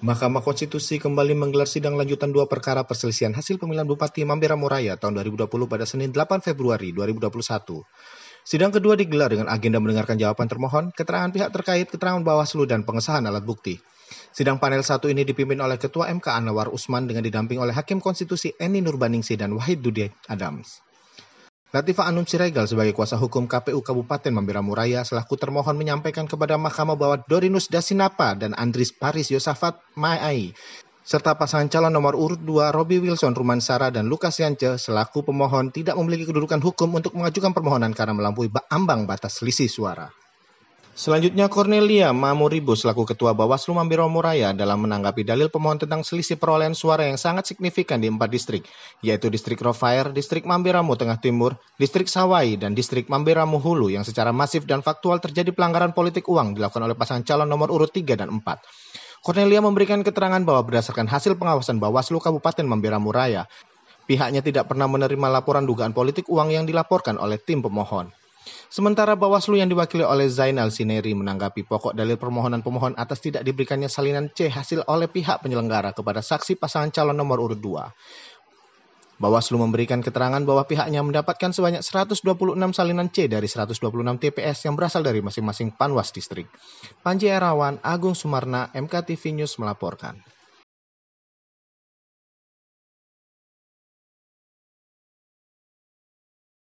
Mahkamah Konstitusi kembali menggelar sidang lanjutan dua perkara perselisihan hasil pemilihan Bupati Mambera Moraya tahun 2020 pada Senin 8 Februari 2021. Sidang kedua digelar dengan agenda mendengarkan jawaban termohon, keterangan pihak terkait, keterangan Bawaslu, dan pengesahan alat bukti. Sidang panel satu ini dipimpin oleh Ketua MK Anwar Usman dengan didamping oleh Hakim Konstitusi Eni Nurbaningsi dan Wahid Dudi Adams. Latifah Anum Siregal sebagai kuasa hukum KPU Kabupaten Mambira Muraya selaku termohon menyampaikan kepada mahkamah bahwa Dorinus Dasinapa dan Andris Paris Yosafat Maai serta pasangan calon nomor urut 2 Robi Wilson Rumansara dan Lukas Yance selaku pemohon tidak memiliki kedudukan hukum untuk mengajukan permohonan karena melampaui ambang batas selisih suara. Selanjutnya Cornelia Mamuribo selaku Ketua Bawaslu Mambiro Muraya dalam menanggapi dalil pemohon tentang selisih perolehan suara yang sangat signifikan di empat distrik, yaitu distrik Rofair, distrik Mambiramu Tengah Timur, distrik Sawai, dan distrik Mambiramu Hulu yang secara masif dan faktual terjadi pelanggaran politik uang dilakukan oleh pasangan calon nomor urut 3 dan 4. Cornelia memberikan keterangan bahwa berdasarkan hasil pengawasan Bawaslu Kabupaten Mambiramu Raya, pihaknya tidak pernah menerima laporan dugaan politik uang yang dilaporkan oleh tim pemohon. Sementara Bawaslu yang diwakili oleh Zainal Sineri menanggapi pokok dalil permohonan pemohon atas tidak diberikannya salinan C hasil oleh pihak penyelenggara kepada saksi pasangan calon nomor urut 2. Bawaslu memberikan keterangan bahwa pihaknya mendapatkan sebanyak 126 salinan C dari 126 TPS yang berasal dari masing-masing panwas distrik. Panji Erawan, Agung Sumarna, MKTV News melaporkan.